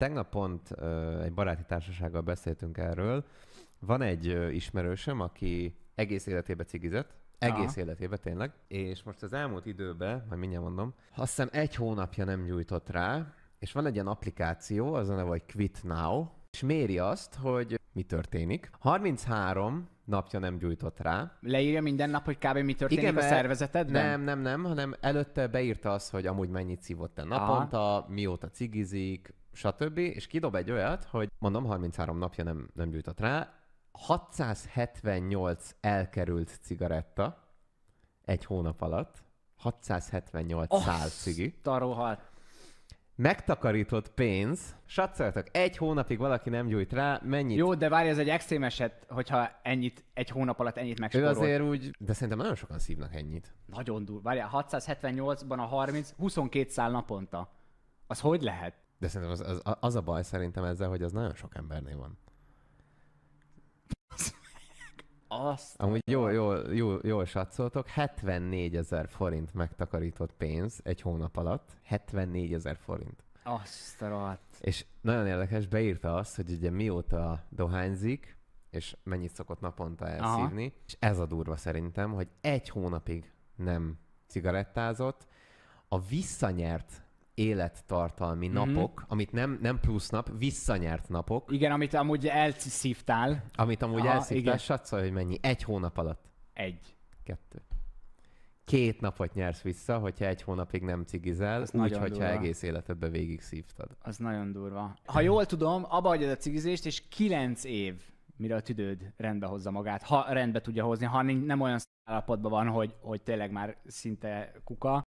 Tegnap pont egy baráti társasággal beszéltünk erről. Van egy ismerősöm, aki egész életébe cigizett, egész Aha. életében tényleg, és most az elmúlt időben, majd mindjárt mondom, azt hiszem egy hónapja nem gyújtott rá, és van egy ilyen applikáció, az a neve, hogy Quit Now, és méri azt, hogy mi történik. 33 napja nem gyújtott rá. Leírja minden nap, hogy kb. mi történik Igen, a szervezetedben? Nem, nem, nem, hanem előtte beírta azt, hogy amúgy mennyit szívott a naponta, Aha. mióta cigizik, stb. És kidob egy olyat, hogy mondom, 33 napja nem, nem gyújtott rá, 678 elkerült cigaretta egy hónap alatt, 678 oh, szál cigi. Tarohat megtakarított pénz, satszoltak, egy hónapig valaki nem gyújt rá, mennyit? Jó, de várj, ez egy extrém eset, hogyha ennyit, egy hónap alatt ennyit megsporolt. Ő azért úgy, de szerintem nagyon sokan szívnak ennyit. Nagyon durva. Várjál, 678-ban a 30, 22 szál naponta. Az hogy lehet? De szerintem az, az, az a baj szerintem ezzel, hogy az nagyon sok embernél van. Azt. Amúgy jó jó jó jól satszoltok, 74 ezer forint megtakarított pénz egy hónap alatt. 74 ezer forint. Azt a rohadt. És nagyon érdekes, beírta azt, hogy ugye mióta dohányzik, és mennyit szokott naponta elszívni. Aha. És ez a durva szerintem, hogy egy hónapig nem cigarettázott, a visszanyert élettartalmi mm-hmm. napok, amit nem, nem plusz nap, visszanyert napok. Igen, amit amúgy elszívtál. Amit amúgy Aha, elszívtál, satszol, hogy mennyi? Egy hónap alatt. Egy. Kettő. Két napot nyersz vissza, hogyha egy hónapig nem cigizel, az úgy, hogyha durva. egész életedbe végig szívtad. Az nagyon durva. Ha jól tudom, abba hagyod a cigizést, és kilenc év, mire a tüdőd rendbe hozza magát, ha rendbe tudja hozni, ha nem olyan állapotban van, hogy, hogy tényleg már szinte kuka,